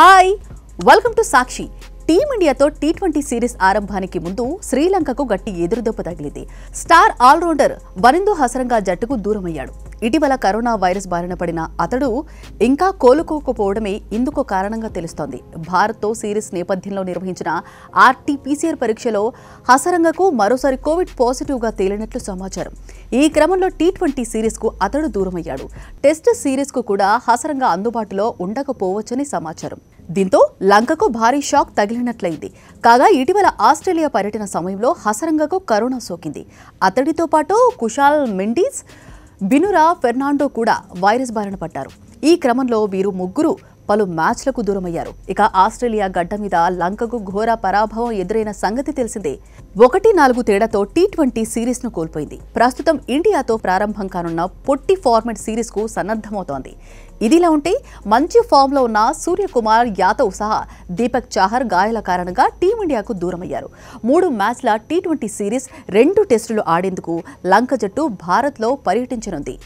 hi welcome to Sakshi టీమిండియాతో T twenty series ఆరంభానికి ముందు శ్రీలంకకు గట్టి ఎదురుదెబ్బ తగిలింది స్టార్ ఆల్రౌండర్ వరిందో హసరంగా జట్టుకు దూరమయ్యాడు ఇటీవల కరోనా వైరస్ బారిన పడిన అతడు ఇంకా కోలుకోకపోవడమే ఇందుకు కారణంగా తెలుస్తోంది భారత్తో సిరీస్ నేపథ్యంలో నిర్వహించిన ఆర్టీపీసీఆర్ పరీక్షలో హసరంగకు మరోసారి కోవిడ్ పాజిటివ్గా తేలినట్లు సమాచారం ఈ క్రమంలో టీ ట్వంటీ సిరీస్కు అతడు దూరమయ్యాడు టెస్ట్ సిరీస్కు కూడా హసరంగా అందుబాటులో ఉండకపోవచ్చని సమాచారం దీంతో లంకకు భారీ షాక్ తగిలినట్లయింది కాగా ఇటీవల ఆస్ట్రేలియా పర్యటన సమయంలో హసరంగకు కరోనా సోకింది అతడితో పాటు కుషాల్ మెండీస్ బినురా ఫెర్నాండో కూడా వైరస్ బారిన పడ్డారు ఈ క్రమంలో వీరు ముగ్గురు పలు మ్యాచ్లకు దూరమయ్యారు ఇక ఆస్ట్రేలియా గడ్డ మీద లంకకు ఘోర పరాభవం ఎదురైన సంగతి తెలిసిందే ఒకటి నాలుగు తేడాతో టీ ట్వంటీ సిరీస్ను కోల్పోయింది ప్రస్తుతం ఇండియాతో ప్రారంభం కానున్న పొట్టి ఫార్మెట్ సిరీస్కు సన్నద్ధమవుతోంది ఇదిలా ఉంటే మంచి ఫామ్లో ఉన్న సూర్యకుమార్ యాదవ్ సహా దీపక్ చాహర్ గాయాల కారణంగా టీమిండియాకు దూరమయ్యారు మూడు మ్యాచ్ల టీ ట్వంటీ సిరీస్ రెండు టెస్టులు ఆడేందుకు లంక జట్టు భారత్లో పర్యటించనుంది